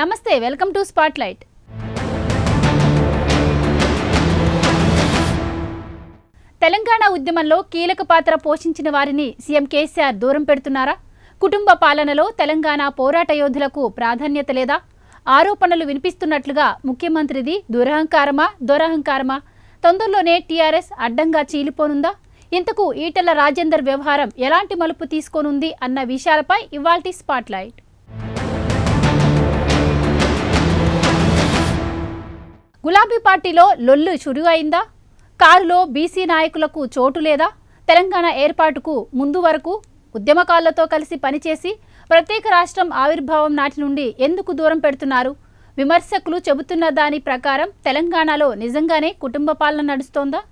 నమస్తే welcome to spotlight Telangana ఉద్యమంలో కీలక పాత్ర పోషించిన వారిని సీఎం కేసీఆర్ దూరం పెడుతున్నారా కుటుంబ పాలనలో తెలంగాణ పోరాట యోధులకు ప్రాధాన్యత లేదా ఆరోపణలు వినిపిస్తున్నట్లుగా ముఖ్యమంత్రిది దురహంకారమా దురహంకారమా తొందరలోనే టీఆర్ఎస్ అడ్డంగా చీలిపోనుందా ఇంతకు ఈటెల రాజేందర్ వ్యవహారం ఎలాంటి మలుపు తీసుకోనుంది అన్న విషయాలపై ఇవాల్టి స్పాట్లైట్ గులాబీ పార్టీలో లొల్లు చురుగు అయిందా కారులో బీసీ నాయకులకు చోటు లేదా తెలంగాణ ఏర్పాటుకు ముందు వరకు ఉద్యమకారులతో కలిసి పనిచేసి ప్రత్యేక రాష్ట్రం ఆవిర్భావం నాటి నుండి ఎందుకు దూరం పెడుతున్నారు విమర్శకులు చెబుతున్న దాని ప్రకారం తెలంగాణలో నిజంగానే కుటుంబ పాలన నడుస్తోందా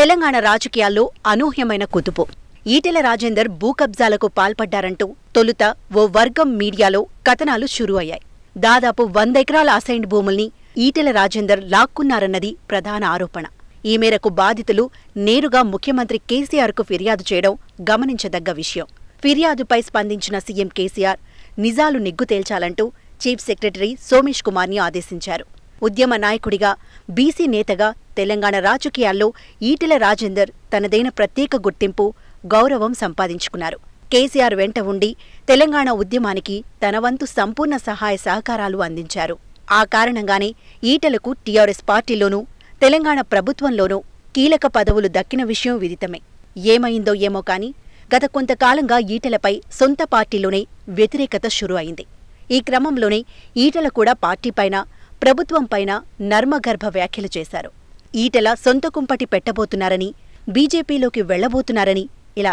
తెలంగాణ రాజకీయాల్లో అనూహ్యమైన కుదుపు ఈటెల రాజేందర్ భూకబ్జాలకు పాల్పడ్డారంటూ తొలుత ఓ వర్గం మీడియాలో కథనాలు షురూ అయ్యాయి దాదాపు వంద ఎకరాల అసైన్డ్ భూముల్ని ఈటెల రాజేందర్ లాక్కున్నారన్నది ప్రధాన ఆరోపణ ఈ మేరకు బాధితులు నేరుగా ముఖ్యమంత్రి కేసీఆర్కు ఫిర్యాదు చేయడం గమనించదగ్గ విషయం ఫిర్యాదుపై స్పందించిన సీఎం కేసీఆర్ నిజాలు నిగ్గు తేల్చాలంటూ చీఫ్ సెక్రటరీ సోమేష్ కుమార్ని ఆదేశించారు ఉద్యమ నాయకుడిగా బీసీ నేతగా తెలంగాణ రాజకీయాల్లో ఈటెల రాజేందర్ తనదైన ప్రత్యేక గుర్తింపు గౌరవం సంపాదించుకున్నారు కేసీఆర్ వెంట ఉండి తెలంగాణ ఉద్యమానికి తన వంతు సంపూర్ణ సహాయ సహకారాలు అందించారు ఆ కారణంగానే ఈటలకు టీఆర్ఎస్ పార్టీలోనూ తెలంగాణ ప్రభుత్వంలోనూ కీలక పదవులు దక్కిన విషయం విదితమే ఏమైందో ఏమో కాని గత కొంతకాలంగా ఈటలపై సొంత పార్టీలోనే వ్యతిరేకత షురు అయింది ఈ క్రమంలోనే ఈటల కూడా పార్టీపైన ప్రభుత్వంపైన నర్మగర్భ వ్యాఖ్యలు చేశారు ఈటల సొంత కుంపటి పెట్టబోతున్నారని బీజేపీలోకి వెళ్లబోతున్నారని ఇలా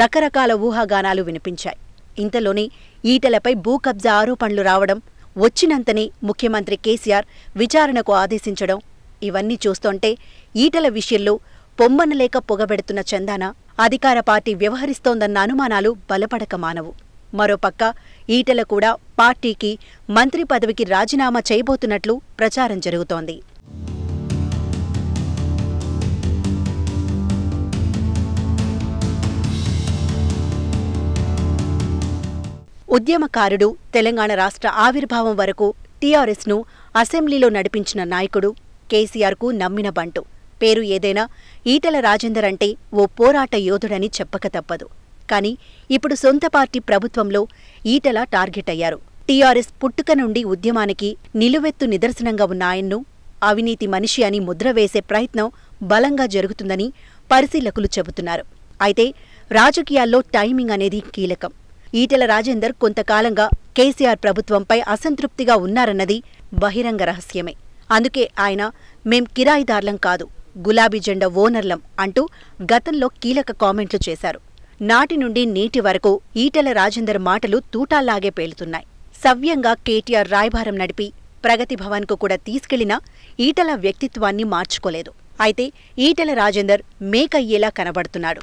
రకరకాల ఊహాగానాలు వినిపించాయి ఇంతలోనే ఈటలపై భూ కబ్జా ఆరోపణలు రావడం వచ్చినంతనే ముఖ్యమంత్రి కేసీఆర్ విచారణకు ఆదేశించడం ఇవన్నీ చూస్తుంటే ఈటల విషయంలో పొమ్మనలేక పొగబెడుతున్న చందాన అధికార పార్టీ వ్యవహరిస్తోందన్న అనుమానాలు బలపడక మానవు మరోపక్క ఈటల కూడా పార్టీకి మంత్రి పదవికి రాజీనామా చేయబోతున్నట్లు ప్రచారం జరుగుతోంది ఉద్యమకారుడు తెలంగాణ రాష్ట్ర ఆవిర్భావం వరకు టీఆర్ఎస్ను అసెంబ్లీలో నడిపించిన నాయకుడు కేసీఆర్కు నమ్మిన బంటు పేరు ఏదైనా ఈటల రాజేందర్ అంటే ఓ పోరాట యోధుడని చెప్పక తప్పదు కానీ ఇప్పుడు సొంత పార్టీ ప్రభుత్వంలో ఈటల టార్గెట్ అయ్యారు టీఆర్ఎస్ పుట్టుక నుండి ఉద్యమానికి నిలువెత్తు నిదర్శనంగా ఉన్న ఆయన్ను అవినీతి మనిషి అని ముద్ర వేసే ప్రయత్నం బలంగా జరుగుతుందని పరిశీలకులు చెబుతున్నారు అయితే రాజకీయాల్లో టైమింగ్ అనేది కీలకం ఈటెల రాజేందర్ కొంతకాలంగా కేసీఆర్ ప్రభుత్వంపై అసంతృప్తిగా ఉన్నారన్నది బహిరంగ రహస్యమే అందుకే ఆయన మేం కిరాయిదార్లం కాదు గులాబీ జెండా ఓనర్లం అంటూ గతంలో కీలక కామెంట్లు చేశారు నాటి నుండి నేటి వరకు ఈటెల రాజేందర్ మాటలు తూటాల్లాగే పేలుతున్నాయి సవ్యంగా కేటీఆర్ రాయభారం నడిపి ప్రగతి భవన్కు కూడా తీసుకెళ్లినా ఈటల వ్యక్తిత్వాన్ని మార్చుకోలేదు అయితే ఈటల రాజేందర్ మేకయ్యేలా కనబడుతున్నాడు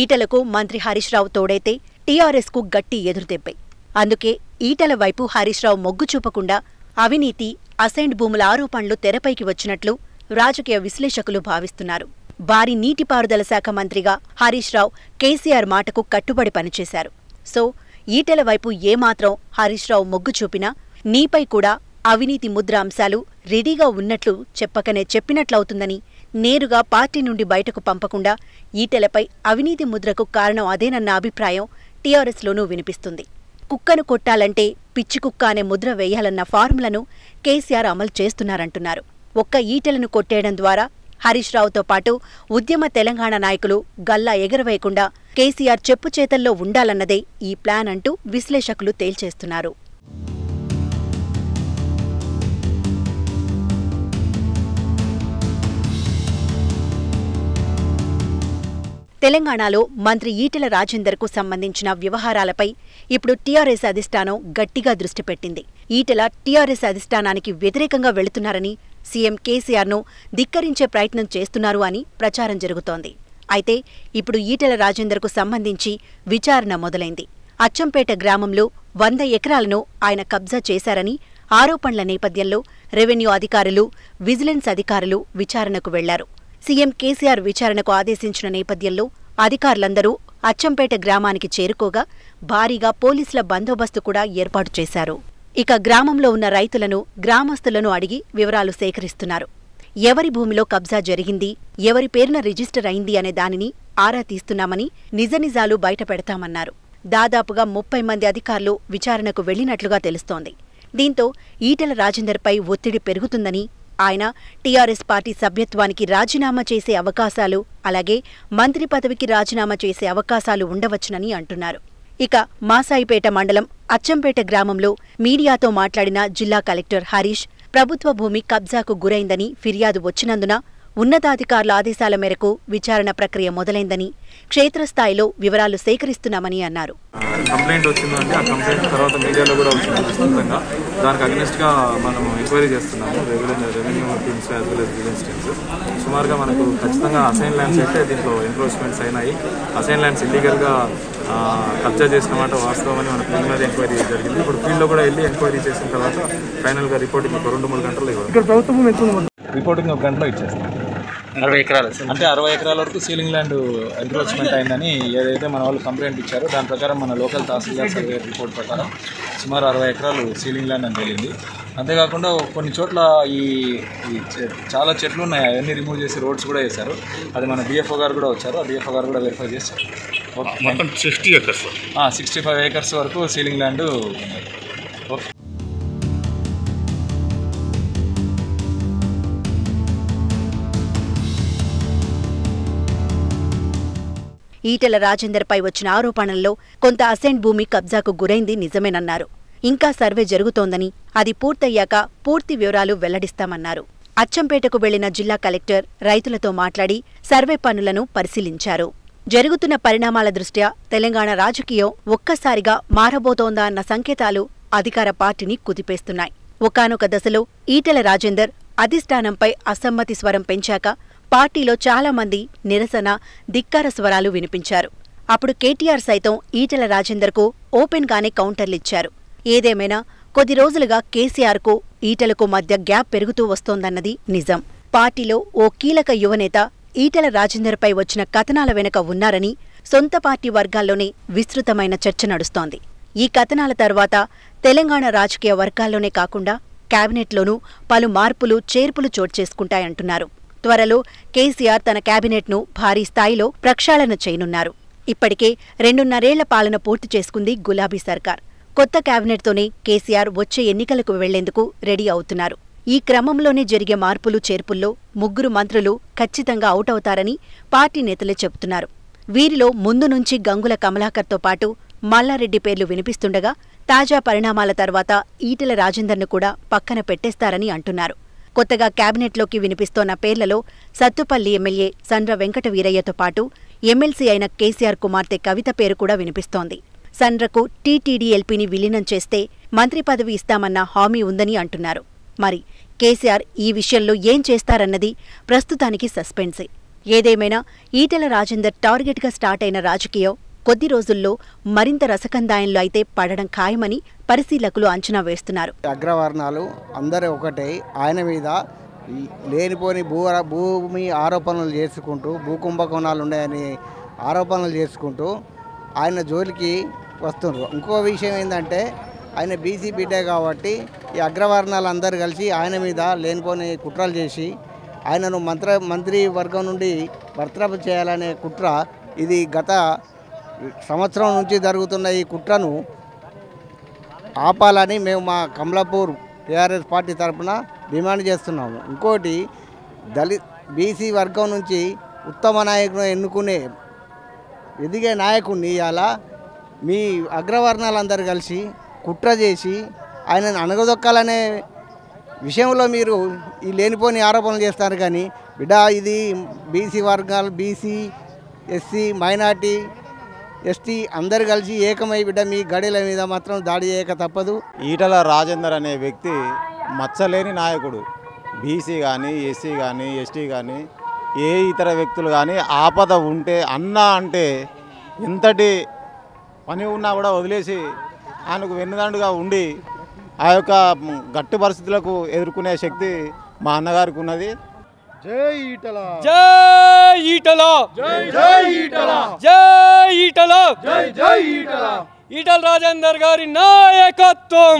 ఈటలకు మంత్రి హరీష్ రావు తోడైతే టీఆర్ఎస్కు గట్టి ఎదురుదెబ్బే అందుకే ఈటల వైపు హరీష్రావు రావు మొగ్గు చూపకుండా అవినీతి అసైన్డ్ భూముల ఆరోపణలు తెరపైకి వచ్చినట్లు రాజకీయ విశ్లేషకులు భావిస్తున్నారు భారీ నీటిపారుదల శాఖ మంత్రిగా హరీష్రావు రావు కేసీఆర్ మాటకు కట్టుబడి పనిచేశారు సో ఈటెల వైపు ఏమాత్రం హరీష్ రావు మొగ్గు చూపినా నీపై కూడా అవినీతి ముద్ర అంశాలు రెడీగా ఉన్నట్లు చెప్పకనే చెప్పినట్లవుతుందని నేరుగా పార్టీ నుండి బయటకు పంపకుండా ఈటెలపై అవినీతి ముద్రకు కారణం అదేనన్న అభిప్రాయం టీఆర్ఎస్లోనూ వినిపిస్తుంది కుక్కను కొట్టాలంటే పిచ్చి కుక్క అనే ముద్ర వేయాలన్న ఫార్ములను కేసీఆర్ అమలు చేస్తున్నారంటున్నారు ఒక్క ఈటలను కొట్టేయడం ద్వారా హరీష్ రావుతో పాటు ఉద్యమ తెలంగాణ నాయకులు గల్లా ఎగరవేయకుండా కేసీఆర్ చెప్పు చేతల్లో ఉండాలన్నదే ఈ ప్లాన్ అంటూ విశ్లేషకులు తేల్చేస్తున్నారు తెలంగాణలో మంత్రి ఈటెల రాజేందర్కు సంబంధించిన వ్యవహారాలపై ఇప్పుడు టీఆర్ఎస్ అధిష్టానం గట్టిగా దృష్టి పెట్టింది ఈటెల టీఆర్ఎస్ అధిష్టానానికి వ్యతిరేకంగా వెళుతున్నారని సీఎం కేసీఆర్ను ధిక్కరించే ప్రయత్నం చేస్తున్నారు అని ప్రచారం జరుగుతోంది అయితే ఇప్పుడు ఈటెల రాజేందర్కు సంబంధించి విచారణ మొదలైంది అచ్చంపేట గ్రామంలో వంద ఎకరాలను ఆయన కబ్జా చేశారని ఆరోపణల నేపథ్యంలో రెవెన్యూ అధికారులు విజిలెన్స్ అధికారులు విచారణకు వెళ్లారు సీఎం కేసీఆర్ విచారణకు ఆదేశించిన నేపథ్యంలో అధికారులందరూ అచ్చంపేట గ్రామానికి చేరుకోగా భారీగా పోలీసుల బందోబస్తు కూడా ఏర్పాటు చేశారు ఇక గ్రామంలో ఉన్న రైతులను గ్రామస్తులను అడిగి వివరాలు సేకరిస్తున్నారు ఎవరి భూమిలో కబ్జా జరిగింది ఎవరి పేరున రిజిస్టర్ అయింది అనే దానిని ఆరా తీస్తున్నామని నిజనిజాలు బయటపెడతామన్నారు దాదాపుగా ముప్పై మంది అధికారులు విచారణకు వెళ్లినట్లుగా తెలుస్తోంది దీంతో ఈటెల రాజేందర్పై ఒత్తిడి పెరుగుతుందని ఆయన టీఆర్ఎస్ పార్టీ సభ్యత్వానికి రాజీనామా చేసే అవకాశాలు అలాగే మంత్రి పదవికి రాజీనామా చేసే అవకాశాలు ఉండవచ్చునని అంటున్నారు ఇక మాసాయిపేట మండలం అచ్చంపేట గ్రామంలో మీడియాతో మాట్లాడిన జిల్లా కలెక్టర్ హరీష్ ప్రభుత్వ భూమి కబ్జాకు గురైందని ఫిర్యాదు వచ్చినందున ఉన్నతాధికారుల ఆదేశాల మేరకు విచారణ ప్రక్రియ మొదలైందని క్షేత్రస్థాయిలో వివరాలు సేకరిస్తున్నామని అన్నారు కంప్లైంట్ వచ్చిందంటే ఆ కంప్లైంట్ తర్వాత మీడియాలో కూడా వచ్చింది దానికి అగ్నెస్ట్గా మనం ఎంక్వైరీ చేస్తున్నాము revenue revenue teams as well vigilance teams సుమారుగా మనకు ఖచ్చితంగా అసైన్ ల్యాండ్స్ అయితే దీంట్లో ఎన్క్రోచ్మెంట్స్ అయినాయి అసైన్ ల్యాండ్స్ ఇల్లీగల్గా కబ్జా చేసిన మాట అని మన ప్రిలిమినరీ ఎంక్వైరీ జరిగింది ఇప్పుడు ఫీల్డ్లో కూడా వెళ్ళి ఎంక్వైరీ చేసిన తర్వాత ఫైనల్గా రిపోర్టింగ్ ఒక రెండు మూడు గంటలు ఇవ్వాలి రిపోర్టింగ్ ఒక గంటలో ఇచ్చేస్తాం అరవై ఎకరాలు అంటే అరవై ఎకరాల వరకు సీలింగ్ ల్యాండ్ ఎంక్రోచ్మెంట్ అయిందని ఏదైతే మన వాళ్ళు కంప్లైంట్ ఇచ్చారో దాని ప్రకారం మన లోకల్ తహసీల్దార్ సర్వే రిపోర్ట్ ప్రకారం సుమారు అరవై ఎకరాలు సీలింగ్ ల్యాండ్ అని తేలింది అంతేకాకుండా కొన్ని చోట్ల ఈ చాలా చెట్లు ఉన్నాయి అవన్నీ రిమూవ్ చేసి రోడ్స్ కూడా వేశారు అది మన బిఎఫ్ఓ గారు కూడా వచ్చారు ఆ బిఎఫ్ఓ గారు కూడా వెరిఫై చేశారు మొత్తం sixty acres sixty five acres వరకు సీలింగ్ ల్యాండ్ ఓకే ఈటెల రాజేందర్పై వచ్చిన ఆరోపణల్లో కొంత అసెంట్ భూమి కబ్జాకు గురైంది నిజమేనన్నారు ఇంకా సర్వే జరుగుతోందని అది పూర్తయ్యాక పూర్తి వివరాలు వెల్లడిస్తామన్నారు అచ్చంపేటకు వెళ్లిన జిల్లా కలెక్టర్ రైతులతో మాట్లాడి సర్వే పనులను పరిశీలించారు జరుగుతున్న పరిణామాల దృష్ట్యా తెలంగాణ రాజకీయం ఒక్కసారిగా మారబోతోందా అన్న సంకేతాలు అధికార పార్టీని కుదిపేస్తున్నాయి ఒకనొక దశలో ఈటెల రాజేందర్ అధిష్టానంపై అసమ్మతి స్వరం పెంచాక పార్టీలో చాలామంది నిరసన ధిక్కార స్వరాలు వినిపించారు అప్పుడు కేటీఆర్ సైతం ఈటెల రాజేందర్కు ఓపెన్గానే కౌంటర్లిచ్చారు ఏదేమైనా కొద్ది రోజులుగా కేసీఆర్కు ఈటలకు మధ్య గ్యాప్ పెరుగుతూ వస్తోందన్నది నిజం పార్టీలో ఓ కీలక యువనేత ఈటెల రాజేందర్పై వచ్చిన కథనాల వెనుక ఉన్నారని సొంత పార్టీ వర్గాల్లోనే విస్తృతమైన చర్చ నడుస్తోంది ఈ కథనాల తర్వాత తెలంగాణ రాజకీయ వర్గాల్లోనే కాకుండా కేబినెట్లోనూ పలు మార్పులు చేర్పులు చోటు చేసుకుంటాయంటున్నారు త్వరలో కేసీఆర్ తన కేబినెట్ను భారీ స్థాయిలో ప్రక్షాళన చేయనున్నారు ఇప్పటికే రెండున్నరేళ్ల పాలన పూర్తి చేసుకుంది గులాబీ సర్కార్ కొత్త కేబినెట్తోనే కేసీఆర్ వచ్చే ఎన్నికలకు వెళ్లేందుకు రెడీ అవుతున్నారు ఈ క్రమంలోనే జరిగే మార్పులు చేర్పుల్లో ముగ్గురు మంత్రులు ఖచ్చితంగా అవుట్ అవుతారని పార్టీ నేతలే చెబుతున్నారు వీరిలో ముందు నుంచి గంగుల కమలాకర్తో పాటు మల్లారెడ్డి పేర్లు వినిపిస్తుండగా తాజా పరిణామాల తర్వాత ఈటెల రాజేందర్ను కూడా పక్కన పెట్టేస్తారని అంటున్నారు కొత్తగా కేబినెట్లోకి వినిపిస్తోన్న పేర్లలో సత్తుపల్లి ఎమ్మెల్యే సండ్ర వెంకట వీరయ్యతో పాటు ఎమ్మెల్సీ అయిన కేసీఆర్ కుమార్తె కవిత పేరు కూడా వినిపిస్తోంది సండ్రకు టీటీడీఎల్పీని విలీనం చేస్తే మంత్రి పదవి ఇస్తామన్న హామీ ఉందని అంటున్నారు మరి కేసీఆర్ ఈ విషయంలో ఏం చేస్తారన్నది ప్రస్తుతానికి సస్పెన్సే ఏదేమైనా ఈటెల రాజేందర్ టార్గెట్గా స్టార్ట్ అయిన రాజకీయం కొద్ది రోజుల్లో మరింత రసకందాయంలో అయితే పడడం ఖాయమని పరిశీలకులు అంచనా వేస్తున్నారు అగ్రవర్ణాలు అందరూ ఒకటే ఆయన మీద లేనిపోని భూ భూమి ఆరోపణలు చేసుకుంటూ భూ కుంభకోణాలు ఉన్నాయని ఆరోపణలు చేసుకుంటూ ఆయన జోలికి వస్తున్నారు ఇంకో విషయం ఏంటంటే ఆయన బీసీ బిడ్డే కాబట్టి ఈ అగ్రవర్ణాలు అందరు కలిసి ఆయన మీద లేనిపోని కుట్రలు చేసి ఆయనను మంత్ర మంత్రి వర్గం నుండి భర్తరపు చేయాలనే కుట్ర ఇది గత సంవత్సరం నుంచి జరుగుతున్న ఈ కుట్రను ఆపాలని మేము మా కమలాపూర్ టీఆర్ఎస్ పార్టీ తరఫున డిమాండ్ చేస్తున్నాము ఇంకోటి దళిత్ బీసీ వర్గం నుంచి ఉత్తమ నాయకుడు ఎన్నుకునే ఎదిగే నాయకుడిని ఇవాళ మీ అగ్రవర్ణాలందరూ కలిసి కుట్ర చేసి ఆయనను అణగదొక్కాలనే విషయంలో మీరు ఈ లేనిపోని ఆరోపణలు చేస్తారు కానీ బిడా ఇది బీసీ వర్గాలు బీసీ ఎస్సీ మైనార్టీ ఎస్టీ అందరు కలిసి ఏకమై బిడ్డ మీ గడిల మీద మాత్రం దాడి చేయక తప్పదు ఈటల రాజేందర్ అనే వ్యక్తి మచ్చలేని నాయకుడు బీసీ కానీ ఎస్సీ కానీ ఎస్టీ కానీ ఏ ఇతర వ్యక్తులు కానీ ఆపద ఉంటే అన్న అంటే ఇంతటి పని ఉన్నా కూడా వదిలేసి ఆయనకు వెన్నుదండుగా ఉండి ఆ యొక్క గట్టి పరిస్థితులకు ఎదుర్కొనే శక్తి మా అన్నగారికి ఉన్నది జై ఈటల జై ఈటల జై ఈటల జై జై ఈటల ఈటల రాజేందర్ గారి నాయకత్వం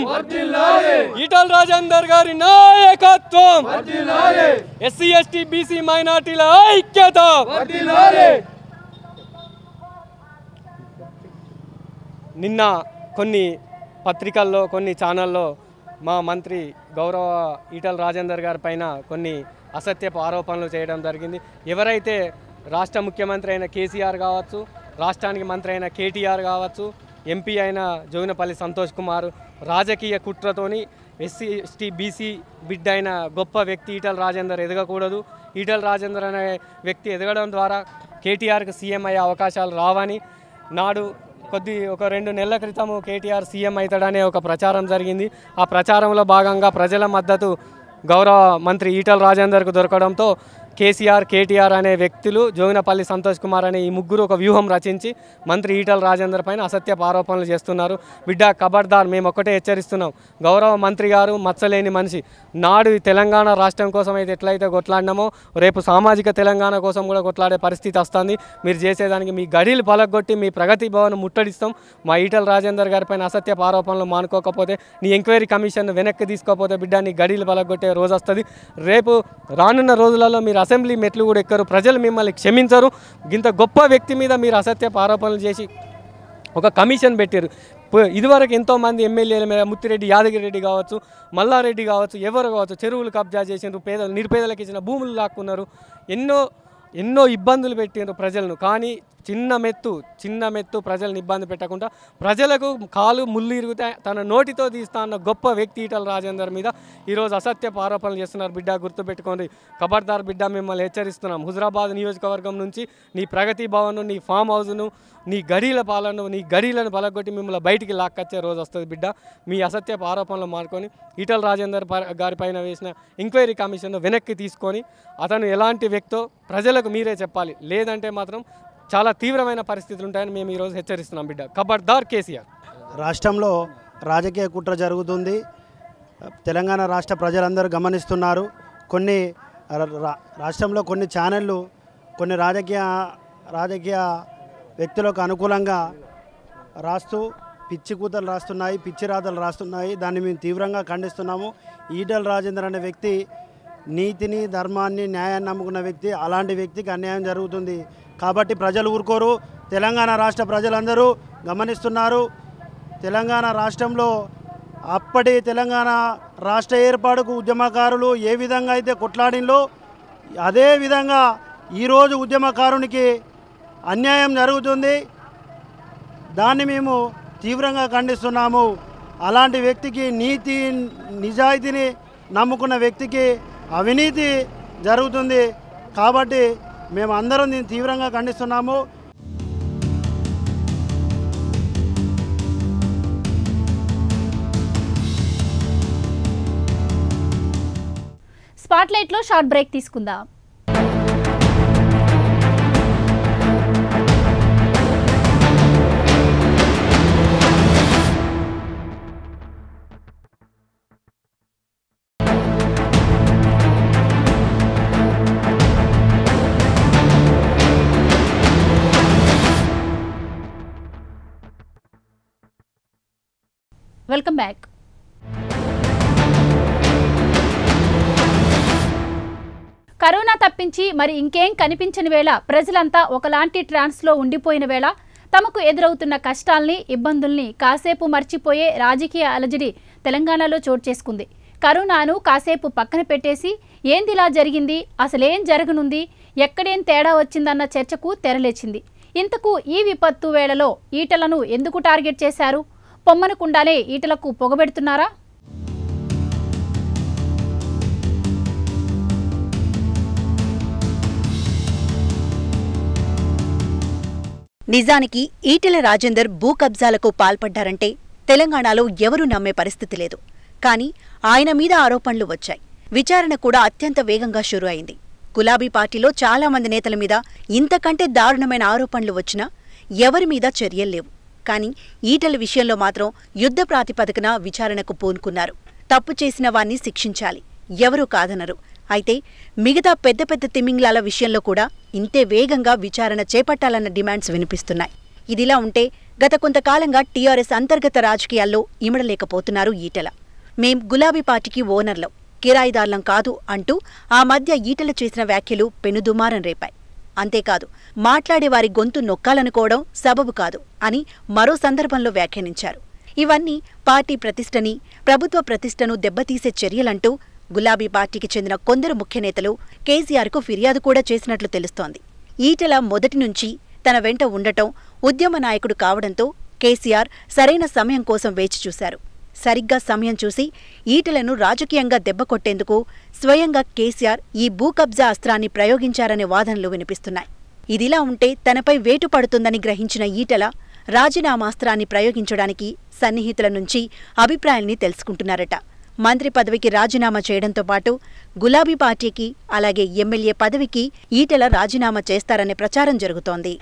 ఈటల రాజేందర్ గారి నాయకత్వం ఎస్సీ ఎస్టీ బీసీ మైనార్టీల ఐక్యత నిన్న కొన్ని పత్రికల్లో కొన్ని ఛానల్లో మా మంత్రి గౌరవ ఈటల రాజేందర్ గారి పైన కొన్ని అసత్యపు ఆరోపణలు చేయడం జరిగింది ఎవరైతే రాష్ట్ర ముఖ్యమంత్రి అయిన కేసీఆర్ కావచ్చు రాష్ట్రానికి మంత్రి అయిన కేటీఆర్ కావచ్చు ఎంపీ అయిన జోగినపల్లి సంతోష్ కుమార్ రాజకీయ కుట్రతోని ఎస్సీ ఎస్టీ బీసీ బిడ్డ అయిన గొప్ప వ్యక్తి ఈటల రాజేందర్ ఎదగకూడదు ఈటల రాజేందర్ అనే వ్యక్తి ఎదగడం ద్వారా కేటీఆర్కి సీఎం అయ్యే అవకాశాలు రావని నాడు కొద్ది ఒక రెండు నెలల క్రితం కేటీఆర్ సీఎం అవుతాడనే ఒక ప్రచారం జరిగింది ఆ ప్రచారంలో భాగంగా ప్రజల మద్దతు గౌరవ మంత్రి ఈటల రాజేందర్కు దొరకడంతో కేసీఆర్ కేటీఆర్ అనే వ్యక్తులు జోగినపల్లి సంతోష్ కుమార్ అనే ఈ ముగ్గురు ఒక వ్యూహం రచించి మంత్రి ఈటల రాజేందర్ పైన అసత్యపు ఆరోపణలు చేస్తున్నారు బిడ్డ కబర్దార్ మేము ఒక్కటే హెచ్చరిస్తున్నాం గౌరవ మంత్రి గారు మచ్చలేని మనిషి నాడు తెలంగాణ రాష్ట్రం కోసం అయితే ఎట్లయితే కొట్లాడినామో రేపు సామాజిక తెలంగాణ కోసం కూడా కొట్లాడే పరిస్థితి వస్తుంది మీరు చేసేదానికి మీ గడిలు పలగొట్టి మీ ప్రగతి భవన్ ముట్టడిస్తాం మా ఈటల రాజేందర్ గారి పైన అసత్యపు ఆరోపణలు మానుకోకపోతే నీ ఎంక్వైరీ కమిషన్ వెనక్కి తీసుకోకపోతే బిడ్డ నీ గడిలు పలగొట్టే రోజు వస్తుంది రేపు రానున్న రోజులలో మీరు అసెంబ్లీ మెట్లు కూడా ఎక్కరు ప్రజలు మిమ్మల్ని క్షమించరు ఇంత గొప్ప వ్యక్తి మీద మీరు అసత్యపు ఆరోపణలు చేసి ఒక కమిషన్ పెట్టారు ఇదివరకు ఎంతోమంది ఎమ్మెల్యేల మీద ముత్తిరెడ్డి రెడ్డి కావచ్చు మల్లారెడ్డి కావచ్చు ఎవరు కావచ్చు చెరువులు కబ్జా చేసినారు పేద నిరుపేదలకు ఇచ్చిన భూములు లాక్కున్నారు ఎన్నో ఎన్నో ఇబ్బందులు పెట్టినారు ప్రజలను కానీ చిన్న మెత్తు చిన్న మెత్తు ప్రజలను ఇబ్బంది పెట్టకుండా ప్రజలకు కాలు ముళ్ళు ఇరుగుతాయి తన నోటితో తీస్తా అన్న గొప్ప వ్యక్తి ఈటల రాజేందర్ మీద ఈరోజు అసత్యపు ఆరోపణలు చేస్తున్నారు బిడ్డ గుర్తుపెట్టుకోండి కబర్దార్ బిడ్డ మిమ్మల్ని హెచ్చరిస్తున్నాం హుజరాబాద్ నియోజకవర్గం నుంచి నీ ప్రగతి భవన్ నీ ఫామ్ హౌస్ను నీ గడీల పాలన నీ గడీలను పలగొట్టి మిమ్మల్ని బయటికి లాక్కొచ్చే రోజు వస్తుంది బిడ్డ మీ అసత్యపు ఆరోపణలు మార్కొని ఈటల రాజేందర్ గారి పైన వేసిన ఎంక్వైరీ కమిషన్ను వెనక్కి తీసుకొని అతను ఎలాంటి వ్యక్తో ప్రజలకు మీరే చెప్పాలి లేదంటే మాత్రం చాలా తీవ్రమైన పరిస్థితులు ఉంటాయని మేము ఈరోజు హెచ్చరిస్తున్నాం బిడ్డ కబర్దార్ కేసీఆర్ రాష్ట్రంలో రాజకీయ కుట్ర జరుగుతుంది తెలంగాణ రాష్ట్ర ప్రజలందరూ గమనిస్తున్నారు కొన్ని రాష్ట్రంలో కొన్ని ఛానళ్ళు కొన్ని రాజకీయ రాజకీయ వ్యక్తులకు అనుకూలంగా రాస్తూ పిచ్చి కూతలు రాస్తున్నాయి పిచ్చి రాతలు రాస్తున్నాయి దాన్ని మేము తీవ్రంగా ఖండిస్తున్నాము ఈటల రాజేందర్ అనే వ్యక్తి నీతిని ధర్మాన్ని న్యాయాన్ని నమ్ముకున్న వ్యక్తి అలాంటి వ్యక్తికి అన్యాయం జరుగుతుంది కాబట్టి ప్రజలు ఊరుకోరు తెలంగాణ రాష్ట్ర ప్రజలందరూ గమనిస్తున్నారు తెలంగాణ రాష్ట్రంలో అప్పటి తెలంగాణ రాష్ట్ర ఏర్పాటుకు ఉద్యమకారులు ఏ విధంగా అయితే కొట్లాడిలో అదే విధంగా ఈరోజు ఉద్యమకారునికి అన్యాయం జరుగుతుంది దాన్ని మేము తీవ్రంగా ఖండిస్తున్నాము అలాంటి వ్యక్తికి నీతి నిజాయితీని నమ్ముకున్న వ్యక్తికి అవినీతి జరుగుతుంది కాబట్టి మేము అందరం దీన్ని తీవ్రంగా ఖండిస్తున్నాము స్పాట్లైట్లో షార్ట్ బ్రేక్ తీసుకుందాం వెల్కమ్ బ్యాక్ కరోనా తప్పించి మరి ఇంకేం కనిపించని వేళ ప్రజలంతా ఒకలాంటి ట్రాన్స్లో ఉండిపోయిన వేళ తమకు ఎదురవుతున్న కష్టాల్ని ఇబ్బందుల్ని కాసేపు మర్చిపోయే రాజకీయ అలజడి తెలంగాణలో చోటు చేసుకుంది కరోనాను కాసేపు పక్కన పెట్టేసి ఏందిలా జరిగింది అసలేం జరగనుంది ఎక్కడేం తేడా వచ్చిందన్న చర్చకు తెరలేచింది ఇంతకు ఈ విపత్తు వేళలో ఈటలను ఎందుకు టార్గెట్ చేశారు పొమ్మన ఈటలకు పొగబెడుతున్నారా నిజానికి ఈటెల రాజేందర్ భూ కబ్జాలకు పాల్పడ్డారంటే తెలంగాణలో ఎవరూ నమ్మే పరిస్థితి లేదు కానీ ఆయన మీద ఆరోపణలు వచ్చాయి విచారణ కూడా అత్యంత వేగంగా షురు అయింది గులాబీ పార్టీలో చాలామంది నేతల మీద ఇంతకంటే దారుణమైన ఆరోపణలు వచ్చినా ఎవరి మీద లేవు కానీ ఈటల విషయంలో మాత్రం యుద్ధ ప్రాతిపదికన విచారణకు పూనుకున్నారు తప్పు చేసిన వాణ్ణి శిక్షించాలి ఎవరూ కాదనరు అయితే మిగతా పెద్ద పెద్ద తిమింగ్లాల విషయంలో కూడా ఇంతే వేగంగా విచారణ చేపట్టాలన్న డిమాండ్స్ వినిపిస్తున్నాయి ఇదిలా ఉంటే గత కొంతకాలంగా టీఆర్ఎస్ అంతర్గత రాజకీయాల్లో ఇమడలేకపోతున్నారు ఈటల మేం గులాబీ పార్టీకి ఓనర్లం కిరాయిదార్లం కాదు అంటూ ఆ మధ్య ఈటల చేసిన వ్యాఖ్యలు పెనుదుమారం రేపాయి అంతేకాదు మాట్లాడేవారి గొంతు నొక్కాలనుకోవడం సబబు కాదు అని మరో సందర్భంలో వ్యాఖ్యానించారు ఇవన్నీ పార్టీ ప్రతిష్టని ప్రభుత్వ ప్రతిష్టను దెబ్బతీసే చర్యలంటూ గులాబీ పార్టీకి చెందిన కొందరు ముఖ్యనేతలు కేసీఆర్కు ఫిర్యాదు కూడా చేసినట్లు తెలుస్తోంది ఈటెల మొదటి నుంచి తన వెంట ఉండటం ఉద్యమ నాయకుడు కావడంతో కేసీఆర్ సరైన సమయం కోసం వేచి చూశారు సరిగ్గా సమయం చూసి ఈటలను రాజకీయంగా దెబ్బకొట్టేందుకు స్వయంగా కేసీఆర్ ఈ భూకబ్జా అస్త్రాన్ని ప్రయోగించారనే వాదనలు వినిపిస్తున్నాయి ఇదిలా ఉంటే తనపై వేటు పడుతుందని గ్రహించిన ఈటల రాజీనామాస్త్రాన్ని ప్రయోగించడానికి సన్నిహితుల నుంచి అభిప్రాయాల్ని తెలుసుకుంటున్నారట మంత్రి పదవికి రాజీనామా చేయడంతో పాటు గులాబీ పార్టీకి అలాగే ఎమ్మెల్యే పదవికి ఈటల రాజీనామా చేస్తారనే ప్రచారం జరుగుతోంది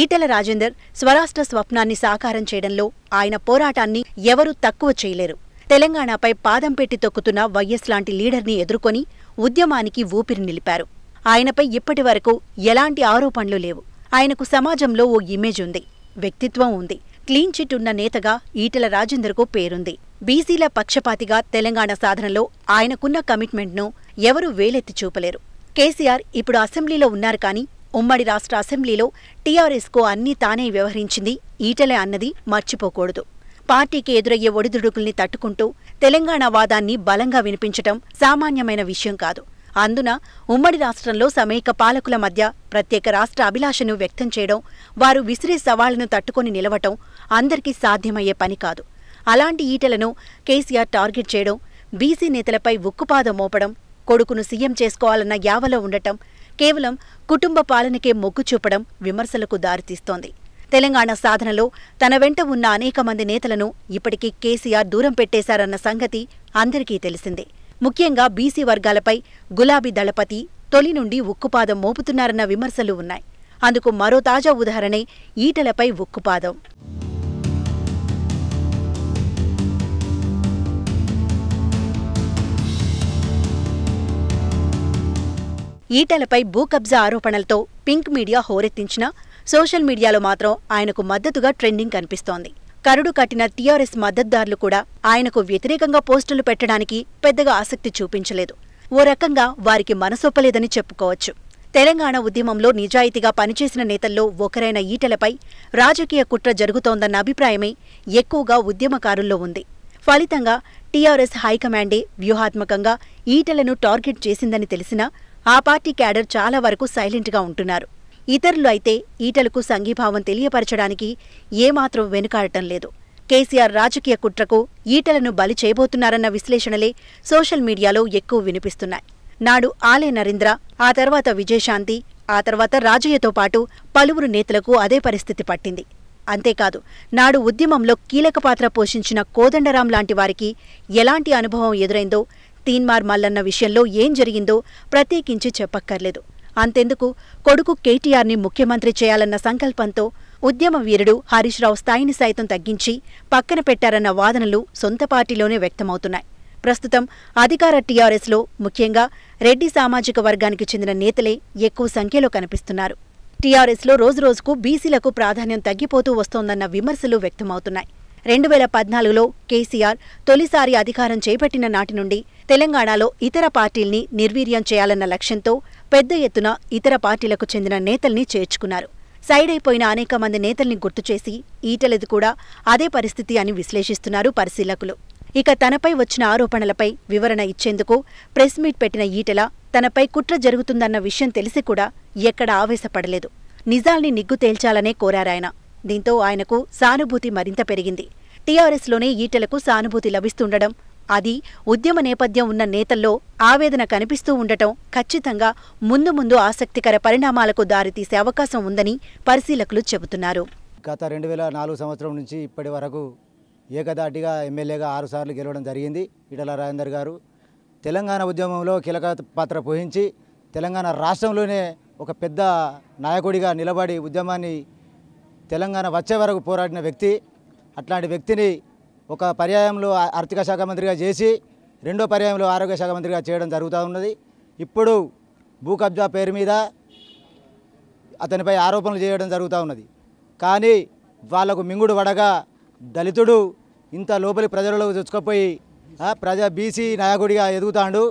ఈటెల రాజేందర్ స్వరాష్ట్ర స్వప్నాన్ని సాకారం చేయడంలో ఆయన పోరాటాన్ని ఎవరూ తక్కువ చేయలేరు తెలంగాణపై పాదం పెట్టి తొక్కుతున్న వైఎస్ లాంటి లీడర్ని ఎదుర్కొని ఉద్యమానికి ఊపిరి నిలిపారు ఆయనపై ఇప్పటివరకు ఎలాంటి ఆరోపణలు లేవు ఆయనకు సమాజంలో ఓ ఇమేజ్ ఉంది వ్యక్తిత్వం ఉంది క్లీన్ చిట్ ఉన్న నేతగా ఈటెల రాజేందర్కు పేరుంది బీసీల పక్షపాతిగా తెలంగాణ సాధనలో ఆయనకున్న కమిట్మెంట్ను ఎవరూ వేలెత్తి చూపలేరు కేసీఆర్ ఇప్పుడు అసెంబ్లీలో ఉన్నారు కానీ ఉమ్మడి రాష్ట్ర అసెంబ్లీలో టీఆర్ఎస్కు అన్నీ తానే వ్యవహరించింది ఈటలే అన్నది మర్చిపోకూడదు పార్టీకి ఎదురయ్యే ఒడిదుడుకుల్ని తట్టుకుంటూ తెలంగాణ వాదాన్ని బలంగా వినిపించటం సామాన్యమైన విషయం కాదు అందున ఉమ్మడి రాష్ట్రంలో సమైక పాలకుల మధ్య ప్రత్యేక రాష్ట్ర అభిలాషను వ్యక్తం చేయడం వారు విసిరే సవాళ్లను తట్టుకొని నిలవటం అందరికీ సాధ్యమయ్యే పని కాదు అలాంటి ఈటలను కేసీఆర్ టార్గెట్ చేయడం బీసీ నేతలపై ఉక్కుపాదం మోపడం కొడుకును సీఎం చేసుకోవాలన్న యావలో ఉండటం కేవలం కుటుంబ పాలనకే మొగ్గు చూపడం విమర్శలకు దారితీస్తోంది తెలంగాణ సాధనలో తన వెంట ఉన్న అనేక మంది నేతలను ఇప్పటికీ కేసీఆర్ దూరం పెట్టేశారన్న సంగతి అందరికీ తెలిసిందే ముఖ్యంగా బీసీ వర్గాలపై గులాబీ దళపతి తొలి నుండి ఉక్కుపాదం మోపుతున్నారన్న విమర్శలు ఉన్నాయి అందుకు మరో తాజా ఉదాహరణే ఈటలపై ఉక్కుపాదం ఈటలపై భూకబ్జా ఆరోపణలతో పింక్ మీడియా హోరెత్తించినా సోషల్ మీడియాలో మాత్రం ఆయనకు మద్దతుగా ట్రెండింగ్ కనిపిస్తోంది కరుడు కట్టిన టీఆర్ఎస్ మద్దతుదారులు కూడా ఆయనకు వ్యతిరేకంగా పోస్టులు పెట్టడానికి పెద్దగా ఆసక్తి చూపించలేదు ఓ రకంగా వారికి మనసొప్పలేదని చెప్పుకోవచ్చు తెలంగాణ ఉద్యమంలో నిజాయితీగా పనిచేసిన నేతల్లో ఒకరైన ఈటలపై రాజకీయ కుట్ర జరుగుతోందన్న అభిప్రాయమే ఎక్కువగా ఉద్యమకారుల్లో ఉంది ఫలితంగా టీఆర్ఎస్ హైకమాండే వ్యూహాత్మకంగా ఈటలను టార్గెట్ చేసిందని తెలిసినా ఆ పార్టీ క్యాడర్ చాలా వరకు సైలెంట్గా ఉంటున్నారు ఇతరులు అయితే ఈటలకు సంఘీభావం తెలియపరచడానికి ఏమాత్రం వెనుకాడటం లేదు కేసీఆర్ రాజకీయ కుట్రకు ఈటలను బలి చేయబోతున్నారన్న విశ్లేషణలే సోషల్ మీడియాలో ఎక్కువ వినిపిస్తున్నాయి నాడు ఆలే నరేంద్ర ఆ తర్వాత విజయశాంతి ఆ తర్వాత రాజయ్యతో పాటు పలువురు నేతలకు అదే పరిస్థితి పట్టింది అంతేకాదు నాడు ఉద్యమంలో కీలక పాత్ర పోషించిన కోదండరాం లాంటి వారికి ఎలాంటి అనుభవం ఎదురైందో తీన్మార్ మల్లన్న విషయంలో ఏం జరిగిందో ప్రత్యేకించి చెప్పక్కర్లేదు అంతెందుకు కొడుకు కేటీఆర్ని ముఖ్యమంత్రి చేయాలన్న సంకల్పంతో ఉద్యమ వీరుడు హరీష్ రావు స్థాయిని సైతం తగ్గించి పక్కన పెట్టారన్న వాదనలు సొంత పార్టీలోనే వ్యక్తమవుతున్నాయి ప్రస్తుతం అధికార టీఆర్ఎస్లో ముఖ్యంగా రెడ్డి సామాజిక వర్గానికి చెందిన నేతలే ఎక్కువ సంఖ్యలో కనిపిస్తున్నారు టీఆర్ఎస్లో రోజురోజుకు బీసీలకు ప్రాధాన్యం తగ్గిపోతూ వస్తోందన్న విమర్శలు వ్యక్తమవుతున్నాయి రెండు వేల పద్నాలుగులో కేసీఆర్ తొలిసారి అధికారం చేపట్టిన నాటి నుండి తెలంగాణలో ఇతర పార్టీల్ని నిర్వీర్యం చేయాలన్న లక్ష్యంతో పెద్ద ఎత్తున ఇతర పార్టీలకు చెందిన నేతల్ని చేర్చుకున్నారు సైడ్ అయిపోయిన అనేక మంది నేతల్ని గుర్తుచేసి ఈటలది కూడా అదే పరిస్థితి అని విశ్లేషిస్తున్నారు పరిశీలకులు ఇక తనపై వచ్చిన ఆరోపణలపై వివరణ ఇచ్చేందుకు ప్రెస్ మీట్ పెట్టిన ఈటల తనపై కుట్ర జరుగుతుందన్న విషయం తెలిసి కూడా ఎక్కడా ఆవేశపడలేదు నిజాల్ని నిగ్గు తేల్చాలనే కోరారాయన దీంతో ఆయనకు సానుభూతి మరింత పెరిగింది టీఆర్ఎస్లోనే ఈటెలకు సానుభూతి లభిస్తుండడం అది ఉద్యమ నేపథ్యం ఉన్న నేతల్లో ఆవేదన కనిపిస్తూ ఉండటం ఖచ్చితంగా ముందు ముందు ఆసక్తికర పరిణామాలకు దారితీసే అవకాశం ఉందని పరిశీలకులు చెబుతున్నారు గత రెండు వేల నాలుగు సంవత్సరం నుంచి ఇప్పటి వరకు ఏకదాటిగా ఎమ్మెల్యేగా ఆరుసార్లు గెలవడం జరిగింది ఈటల రాజేందర్ గారు తెలంగాణ ఉద్యమంలో కీలక పాత్ర పోహించి తెలంగాణ రాష్ట్రంలోనే ఒక పెద్ద నాయకుడిగా నిలబడి ఉద్యమాన్ని తెలంగాణ వచ్చే వరకు పోరాడిన వ్యక్తి అట్లాంటి వ్యక్తిని ఒక పర్యాయంలో ఆర్థిక శాఖ మంత్రిగా చేసి రెండో పర్యాయంలో ఆరోగ్య శాఖ మంత్రిగా చేయడం జరుగుతూ ఉన్నది ఇప్పుడు భూ కబ్జా పేరు మీద అతనిపై ఆరోపణలు చేయడం జరుగుతూ ఉన్నది కానీ వాళ్లకు మింగుడు వడగా దళితుడు ఇంత లోపలి ప్రజలలో తెచ్చుకపోయి ప్రజా బీసీ నాయకుడిగా ఎదుగుతాడు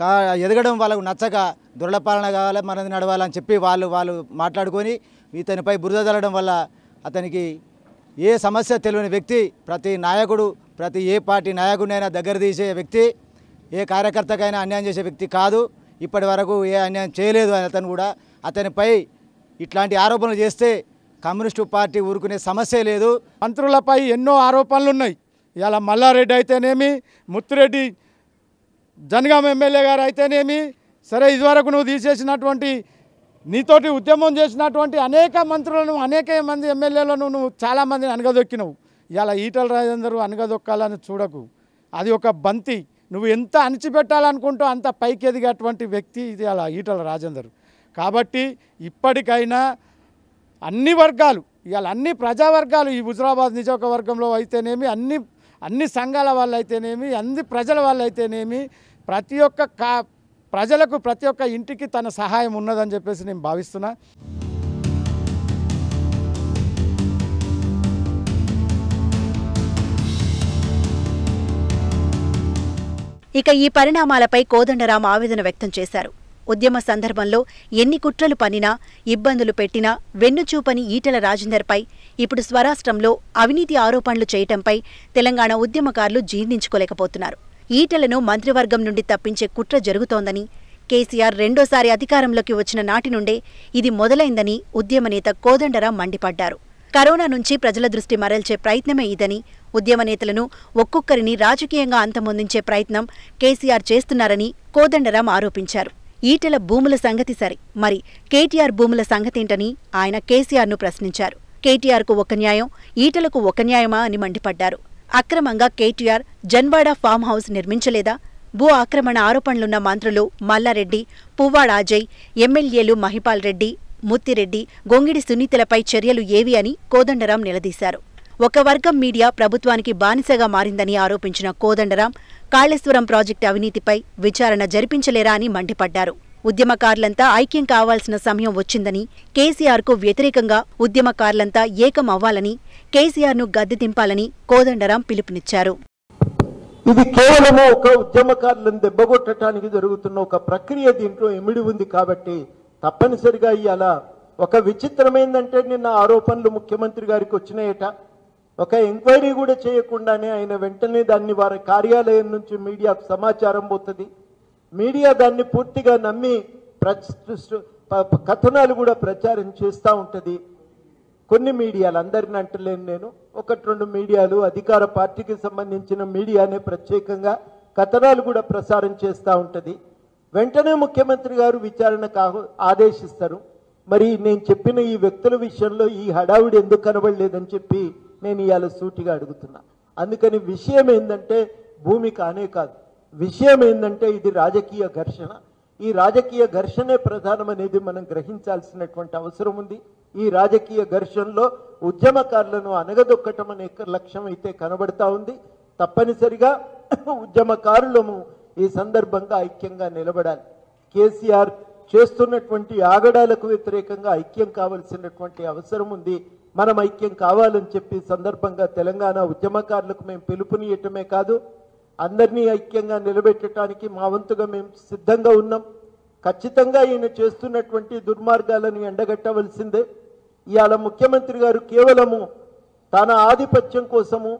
కా ఎదగడం వాళ్ళకు నచ్చక దుర్లపాలన కావాలి మనది నడవాలని చెప్పి వాళ్ళు వాళ్ళు మాట్లాడుకొని ఇతనిపై బురద జల్లడం వల్ల అతనికి ఏ సమస్య తెలియని వ్యక్తి ప్రతి నాయకుడు ప్రతి ఏ పార్టీ నాయకుడినైనా దగ్గర తీసే వ్యక్తి ఏ కార్యకర్తకైనా అన్యాయం చేసే వ్యక్తి కాదు ఇప్పటి వరకు ఏ అన్యాయం చేయలేదు అని అతను కూడా అతనిపై ఇట్లాంటి ఆరోపణలు చేస్తే కమ్యూనిస్టు పార్టీ ఊరుకునే సమస్య లేదు మంత్రులపై ఎన్నో ఆరోపణలు ఉన్నాయి ఇలా మల్లారెడ్డి అయితేనేమి ముత్తురెడ్డి జనగాం ఎమ్మెల్యే గారు అయితేనేమి సరే ఇదివరకు నువ్వు తీసేసినటువంటి నీతోటి ఉద్యమం చేసినటువంటి అనేక మంత్రులను అనేక మంది ఎమ్మెల్యేలను నువ్వు చాలామందిని అనగదొక్కినవు ఇలా ఈటల రాజేందరు అనగదొక్కాలని చూడకు అది ఒక బంతి నువ్వు ఎంత అణిచిపెట్టాలనుకుంటూ అంత పైకి ఎదిగేటువంటి వ్యక్తి ఇది అలా ఈటల రాజేందర్ కాబట్టి ఇప్పటికైనా అన్ని వర్గాలు ఇవాళ అన్ని ప్రజావర్గాలు ఈ హుజరాబాద్ నియోజకవర్గంలో అయితేనేమి అన్ని అన్ని సంఘాల వాళ్ళు అయితేనేమి అన్ని ప్రజల వాళ్ళు అయితేనేమి ప్రతి ఒక్క కా ప్రజలకు ప్రతి ఒక్క ఇంటికి తన సహాయం ఉన్నదని చెప్పేసి నేను భావిస్తున్నా ఇక ఈ పరిణామాలపై కోదండరాం ఆవేదన వ్యక్తం చేశారు ఉద్యమ సందర్భంలో ఎన్ని కుట్రలు పనినా ఇబ్బందులు పెట్టినా వెన్నుచూపని ఈటల రాజేందర్పై ఇప్పుడు స్వరాష్ట్రంలో అవినీతి ఆరోపణలు చేయటంపై తెలంగాణ ఉద్యమకారులు జీర్ణించుకోలేకపోతున్నారు ఈటలను మంత్రివర్గం నుండి తప్పించే కుట్ర జరుగుతోందని కేసీఆర్ రెండోసారి అధికారంలోకి వచ్చిన నాటి నుండే ఇది మొదలైందని ఉద్యమనేత నేత కోదండరాం మండిపడ్డారు కరోనా నుంచి ప్రజల దృష్టి మరల్చే ప్రయత్నమే ఇదని ఉద్యమ నేతలను ఒక్కొక్కరిని రాజకీయంగా అంతమొందించే ప్రయత్నం కేసీఆర్ చేస్తున్నారని కోదండరాం ఆరోపించారు ఈటల భూముల సంగతి సరే మరి కేటీఆర్ భూముల సంగతేంటని ఆయన కేసీఆర్ను ప్రశ్నించారు కేటీఆర్కు ఒక న్యాయం ఈటలకు ఒక న్యాయమా అని మండిపడ్డారు అక్రమంగా కేటీఆర్ జన్వాడ ఫామ్ హౌస్ నిర్మించలేదా భూ ఆక్రమణ ఆరోపణలున్న మంత్రులు మల్లారెడ్డి పువ్వాడ అజయ్ ఎమ్మెల్యేలు మహిపాల్ రెడ్డి ముత్తిరెడ్డి గొంగిడి సునీతలపై చర్యలు ఏవి అని కోదండరాం నిలదీశారు ఒక వర్గం మీడియా ప్రభుత్వానికి బానిసగా మారిందని ఆరోపించిన కోదండరాం కాళేశ్వరం ప్రాజెక్టు అవినీతిపై విచారణ జరిపించలేరా అని మండిపడ్డారు ఉద్యమకారులంతా ఐక్యం కావాల్సిన సమయం వచ్చిందని కేసీఆర్కు వ్యతిరేకంగా ఉద్యమకారులంతా ఏకం అవ్వాలని ను గద్దె దింపాలని కోదండరాం పిలుపునిచ్చారు ఇది కేవలం ఒక ఉద్యమకారులను దెబ్బగొట్టడానికి జరుగుతున్న ఒక ప్రక్రియ దీంట్లో ఎమిడి ఉంది కాబట్టి తప్పనిసరిగా ఇవాళ ఒక విచిత్రమైందంటే నిన్న ఆరోపణలు ముఖ్యమంత్రి గారికి వచ్చినాయట ఒక ఎంక్వైరీ కూడా చేయకుండానే ఆయన వెంటనే దాన్ని వారి కార్యాలయం నుంచి మీడియాకు సమాచారం పోతుంది మీడియా దాన్ని పూర్తిగా నమ్మి కథనాలు కూడా ప్రచారం చేస్తూ ఉంటుంది కొన్ని మీడియాలు అందరిని అంటలేను నేను ఒకటి రెండు మీడియాలు అధికార పార్టీకి సంబంధించిన మీడియానే ప్రత్యేకంగా కథనాలు కూడా ప్రసారం చేస్తూ ఉంటుంది వెంటనే ముఖ్యమంత్రి గారు విచారణకు ఆదేశిస్తారు మరి నేను చెప్పిన ఈ వ్యక్తుల విషయంలో ఈ హడావుడి ఎందుకు కనబడలేదని చెప్పి నేను ఇవాళ సూటిగా అడుగుతున్నా అందుకని విషయం ఏంటంటే భూమి కానే కాదు విషయం ఏంటంటే ఇది రాజకీయ ఘర్షణ ఈ రాజకీయ ఘర్షణే ప్రధానమనేది మనం గ్రహించాల్సినటువంటి అవసరం ఉంది ఈ రాజకీయ ఘర్షణలో ఉద్యమకారులను అనగదొక్కటం అనే లక్ష్యం అయితే కనబడతా ఉంది తప్పనిసరిగా ఉద్యమకారులము ఈ సందర్భంగా ఐక్యంగా నిలబడాలి కేసీఆర్ చేస్తున్నటువంటి ఆగడాలకు వ్యతిరేకంగా ఐక్యం కావలసినటువంటి అవసరం ఉంది మనం ఐక్యం కావాలని చెప్పి సందర్భంగా తెలంగాణ ఉద్యమకారులకు మేము పిలుపునియటమే కాదు అందరినీ ఐక్యంగా నిలబెట్టడానికి మా వంతుగా మేము సిద్ధంగా ఉన్నాం ఖచ్చితంగా ఈయన చేస్తున్నటువంటి దుర్మార్గాలను ఎండగట్టవలసిందే ఇవాళ ముఖ్యమంత్రి గారు కేవలము తన ఆధిపత్యం కోసము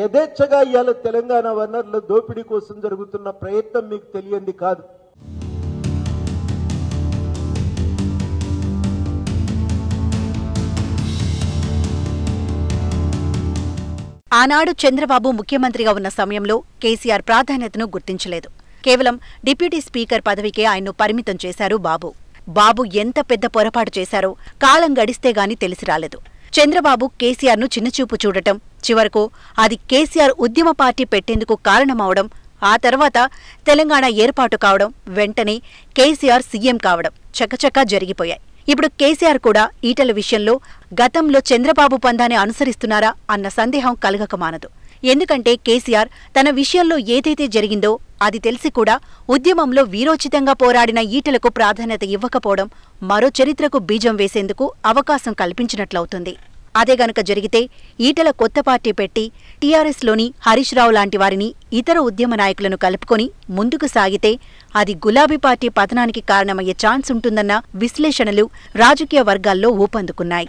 యథేచ్ఛగా ఇవాళ తెలంగాణ వనరుల దోపిడీ కోసం జరుగుతున్న ప్రయత్నం మీకు తెలియంది కాదు ఆనాడు చంద్రబాబు ముఖ్యమంత్రిగా ఉన్న సమయంలో కేసీఆర్ ప్రాధాన్యతను గుర్తించలేదు కేవలం డిప్యూటీ స్పీకర్ పదవికే ఆయన్ను పరిమితం చేశారు బాబు బాబు ఎంత పెద్ద పొరపాటు చేశారో కాలం గడిస్తే గాని తెలిసి రాలేదు చంద్రబాబు కేసీఆర్ను చిన్నచూపు చూడటం చివరకు అది కేసీఆర్ ఉద్యమ పార్టీ పెట్టేందుకు కారణమవడం ఆ తర్వాత తెలంగాణ ఏర్పాటు కావడం వెంటనే కేసీఆర్ సీఎం కావడం చకచకా జరిగిపోయాయి ఇప్పుడు కేసీఆర్ కూడా ఈటల విషయంలో గతంలో చంద్రబాబు పందాన్ని అనుసరిస్తున్నారా అన్న సందేహం కలగక మానదు ఎందుకంటే కేసీఆర్ తన విషయంలో ఏదైతే జరిగిందో అది తెలిసి కూడా ఉద్యమంలో వీరోచితంగా పోరాడిన ఈటలకు ప్రాధాన్యత ఇవ్వకపోవడం మరో చరిత్రకు బీజం వేసేందుకు అవకాశం కల్పించినట్లవుతుంది అదే గనక జరిగితే ఈటల కొత్త పార్టీ పెట్టి టీఆర్ఎస్లోని హరీష్ రావు లాంటి వారిని ఇతర ఉద్యమ నాయకులను కలుపుకొని ముందుకు సాగితే అది గులాబీ పార్టీ పతనానికి కారణమయ్యే ఛాన్స్ ఉంటుందన్న విశ్లేషణలు రాజకీయ వర్గాల్లో ఊపందుకున్నాయి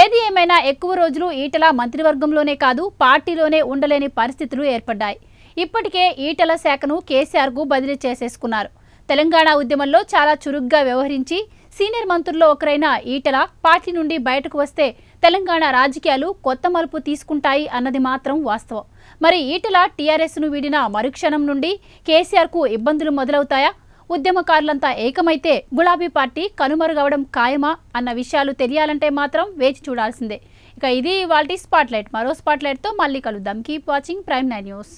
ఏది ఏమైనా ఎక్కువ రోజులు ఈటల మంత్రివర్గంలోనే కాదు పార్టీలోనే ఉండలేని పరిస్థితులు ఏర్పడ్డాయి ఇప్పటికే ఈటల శాఖను కేసీఆర్కు బదిలీ చేసేసుకున్నారు తెలంగాణ ఉద్యమంలో చాలా చురుగ్గా వ్యవహరించి సీనియర్ మంత్రుల్లో ఒకరైన ఈటల పార్టీ నుండి బయటకు వస్తే తెలంగాణ రాజకీయాలు కొత్త మలుపు తీసుకుంటాయి అన్నది మాత్రం వాస్తవం మరి ఈటల టీఆర్ఎస్ను వీడిన మరుక్షణం నుండి కేసీఆర్కు ఇబ్బందులు మొదలవుతాయా ఉద్యమకారులంతా ఏకమైతే గులాబీ పార్టీ కనుమరుగవడం ఖాయమా అన్న విషయాలు తెలియాలంటే మాత్రం వేచి చూడాల్సిందే ఇక ఇది వాళ్ళ స్పాట్లైట్ మరో స్పాట్లైట్తో మళ్ళీ కలుద్దాం keep watching prime nine news